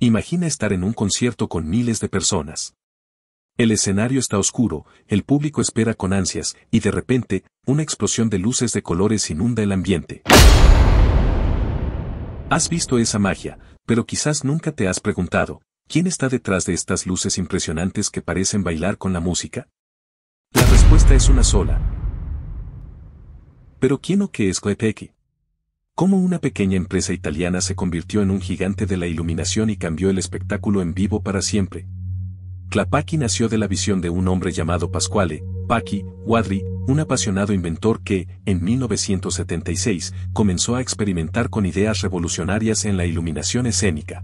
Imagina estar en un concierto con miles de personas. El escenario está oscuro, el público espera con ansias, y de repente, una explosión de luces de colores inunda el ambiente. Has visto esa magia, pero quizás nunca te has preguntado, ¿quién está detrás de estas luces impresionantes que parecen bailar con la música? La respuesta es una sola. Pero ¿quién o qué es coeteque cómo una pequeña empresa italiana se convirtió en un gigante de la iluminación y cambió el espectáculo en vivo para siempre. Clapaki nació de la visión de un hombre llamado Pasquale, Paki, Wadri, un apasionado inventor que, en 1976, comenzó a experimentar con ideas revolucionarias en la iluminación escénica.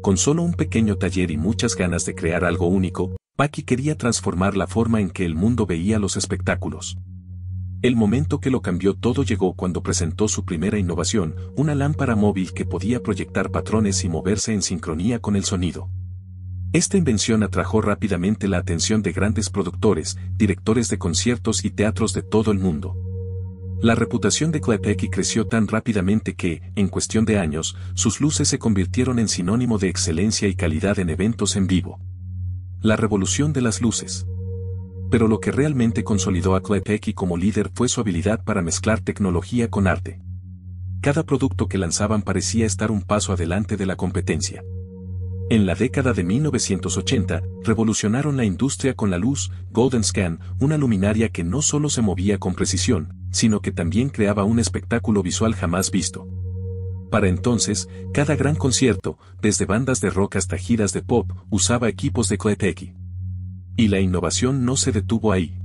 Con solo un pequeño taller y muchas ganas de crear algo único, Paki quería transformar la forma en que el mundo veía los espectáculos. El momento que lo cambió todo llegó cuando presentó su primera innovación, una lámpara móvil que podía proyectar patrones y moverse en sincronía con el sonido. Esta invención atrajo rápidamente la atención de grandes productores, directores de conciertos y teatros de todo el mundo. La reputación de y creció tan rápidamente que, en cuestión de años, sus luces se convirtieron en sinónimo de excelencia y calidad en eventos en vivo. La revolución de las luces pero lo que realmente consolidó a Kleteki como líder fue su habilidad para mezclar tecnología con arte. Cada producto que lanzaban parecía estar un paso adelante de la competencia. En la década de 1980, revolucionaron la industria con la luz, Golden Scan, una luminaria que no solo se movía con precisión, sino que también creaba un espectáculo visual jamás visto. Para entonces, cada gran concierto, desde bandas de rock hasta giras de pop, usaba equipos de Kleteki. Y la innovación no se detuvo ahí.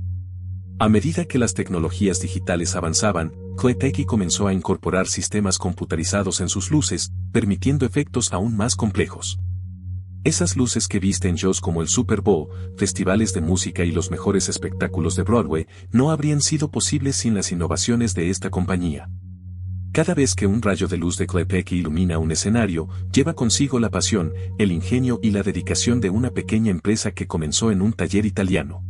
A medida que las tecnologías digitales avanzaban, Klepecky comenzó a incorporar sistemas computarizados en sus luces, permitiendo efectos aún más complejos. Esas luces que visten shows como el Super Bowl, festivales de música y los mejores espectáculos de Broadway no habrían sido posibles sin las innovaciones de esta compañía. Cada vez que un rayo de luz de Klepecki ilumina un escenario, lleva consigo la pasión, el ingenio y la dedicación de una pequeña empresa que comenzó en un taller italiano.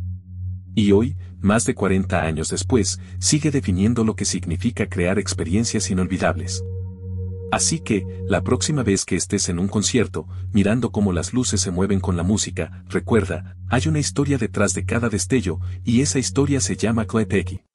Y hoy, más de 40 años después, sigue definiendo lo que significa crear experiencias inolvidables. Así que, la próxima vez que estés en un concierto, mirando cómo las luces se mueven con la música, recuerda, hay una historia detrás de cada destello, y esa historia se llama Klepeki.